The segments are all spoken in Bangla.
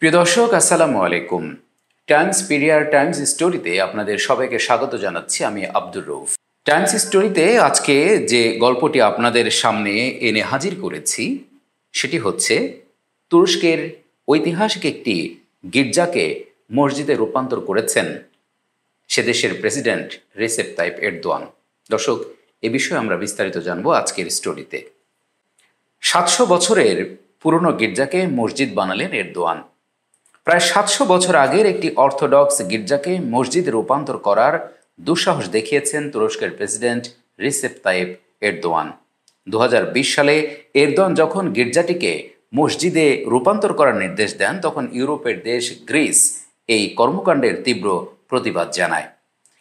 প্রিয় দর্শক আসসালামু আলাইকুম টাইমস পিরিয়ার টাইমস স্টোরিতে আপনাদের সবাইকে স্বাগত জানাচ্ছি আমি আব্দুর রৌফ টাইমস স্টোরিতে আজকে যে গল্পটি আপনাদের সামনে এনে হাজির করেছি সেটি হচ্ছে তুরস্কের ঐতিহাসিক একটি গির্জাকে মসজিদে রূপান্তর করেছেন সে দেশের প্রেসিডেন্ট রেসেপ তাইপ এরদোয়ান দর্শক এ বিষয়ে আমরা বিস্তারিত জানব আজকের স্টোরিতে সাতশো বছরের পুরনো গির্জাকে মসজিদ বানালেন এরদোয়ান প্রায় সাতশো বছর আগের একটি অর্থোডক্স গির্জাকে মসজিদে রূপান্তর করার দুঃসাহস দেখিয়েছেন তুরস্কের প্রেসিডেন্ট রিসেপ তাইব এরদোয়ান দু সালে এরদোয়ান যখন গির্জাটিকে মসজিদে রূপান্তর করার নির্দেশ দেন তখন ইউরোপের দেশ গ্রিস এই কর্মকাণ্ডের তীব্র প্রতিবাদ জানায়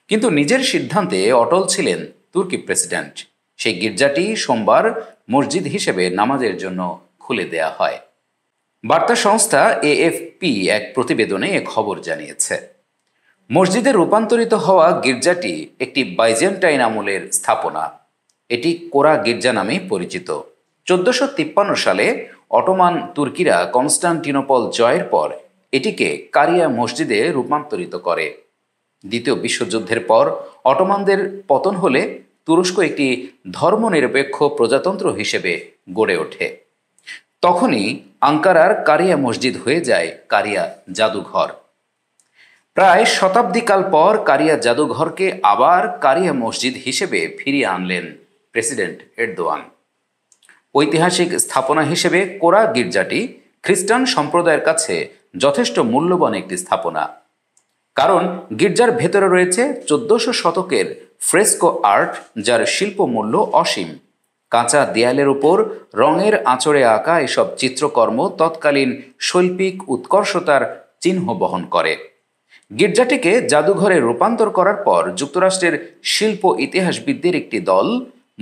কিন্তু নিজের সিদ্ধান্তে অটল ছিলেন তুর্কি প্রেসিডেন্ট সেই গির্জাটি সোমবার মসজিদ হিসেবে নামাজের জন্য খুলে দেয়া হয় বার্তা সংস্থা এএফপি এক প্রতিবেদনে এ খবর জানিয়েছে মসজিদে রূপান্তরিত হওয়া গির্জাটি একটি বাইজেন্টাইন আমলের স্থাপনা এটি কোরা গির্জা নামে পরিচিত চোদ্দশো তিপ্পান্ন সালে অটোমান তুর্কিরা কনস্টান্টিনোপল জয়ের পর এটিকে কারিয়া মসজিদে রূপান্তরিত করে দ্বিতীয় বিশ্বযুদ্ধের পর অটোমানদের পতন হলে তুরস্ক একটি ধর্মনিরপেক্ষ প্রজাতন্ত্র হিসেবে গড়ে ওঠে তখনই আঙ্কারার কারিয়া মসজিদ হয়ে যায় কারিয়া জাদুঘর প্রায় শতাব্দীকাল পর কারিয়া জাদুঘরকে আবার কারিয়া মসজিদ হিসেবে ফিরিয়ে আনলেন প্রেসিডেন্ট এরদোয়ান ঐতিহাসিক স্থাপনা হিসেবে কোরা গির্জাটি খ্রিস্টান সম্প্রদায়ের কাছে যথেষ্ট মূল্যবান একটি স্থাপনা কারণ গির্জার ভেতরে রয়েছে চোদ্দশো শতকের ফ্রেস্কো আর্ট যার শিল্প মূল্য অসীম কাঁচা দেয়ালের ওপর রঙের আঁচড়ে আঁকা এসব চিত্রকর্ম তৎকালীন শৈল্পিক উৎকর্ষতার চিহ্ন বহন করে গির্জাটিকে জাদুঘরে রূপান্তর করার পর যুক্তরাষ্ট্রের শিল্প ইতিহাসবিদদের একটি দল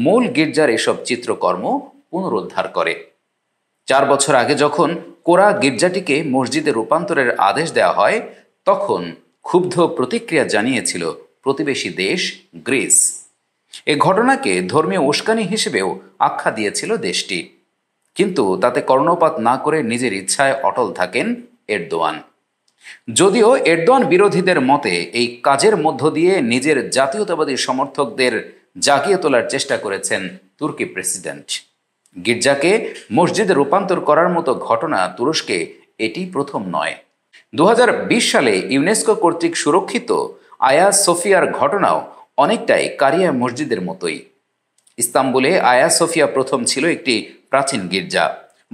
মূল গির্জার এসব চিত্রকর্ম পুনরুদ্ধার করে চার বছর আগে যখন কোরা গির্জাটিকে মসজিদে রূপান্তরের আদেশ দেওয়া হয় তখন ক্ষুব্ধ প্রতিক্রিয়া জানিয়েছিল প্রতিবেশী দেশ গ্রিস এ ঘটনাকে ধর্মীয় উস্কানি হিসেবেও আখ্যা দিয়েছিল দেশটি কিন্তু তাতে কর্ণপাত না করে নিজের ইচ্ছায় অটল থাকেন এরদোয়ান যদিও এরদোয়ান বিরোধীদের মতে এই কাজের মধ্য দিয়ে নিজের জাতীয়তাবাদী সমর্থকদের জাগিয়ে তোলার চেষ্টা করেছেন তুর্কি প্রেসিডেন্ট গির্জাকে মসজিদে রূপান্তর করার মতো ঘটনা তুরস্কে এটি প্রথম নয় দু সালে ইউনেস্কো কর্তৃক সুরক্ষিত আয়া সোফিয়ার ঘটনাও অনেকটাই কারিয়া মসজিদের মতোই ইস্তাম্বুলে আয়া সোফিয়া প্রথম ছিল একটি প্রাচীন গির্জা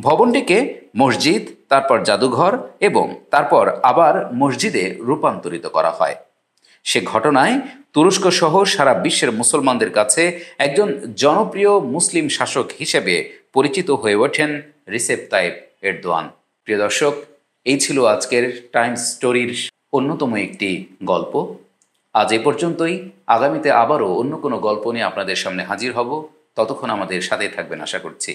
ভবনটিকে মসজিদ তারপর জাদুঘর এবং তারপর আবার মসজিদে রূপান্তরিত করা হয় সে ঘটনায় তুরস্ক সহ সারা বিশ্বের মুসলমানদের কাছে একজন জনপ্রিয় মুসলিম শাসক হিসেবে পরিচিত হয়ে ওঠেন রিসেপ তাইব এরদোয়ান প্রিয় দর্শক এই ছিল আজকের টাইমস স্টোরির অন্যতম একটি গল্প আজ এ পর্যন্তই আগামীতে আবারও অন্য কোনো গল্প নিয়ে আপনাদের সামনে হাজির হব ততক্ষণ আমাদের সাথে থাকবেন আশা করছি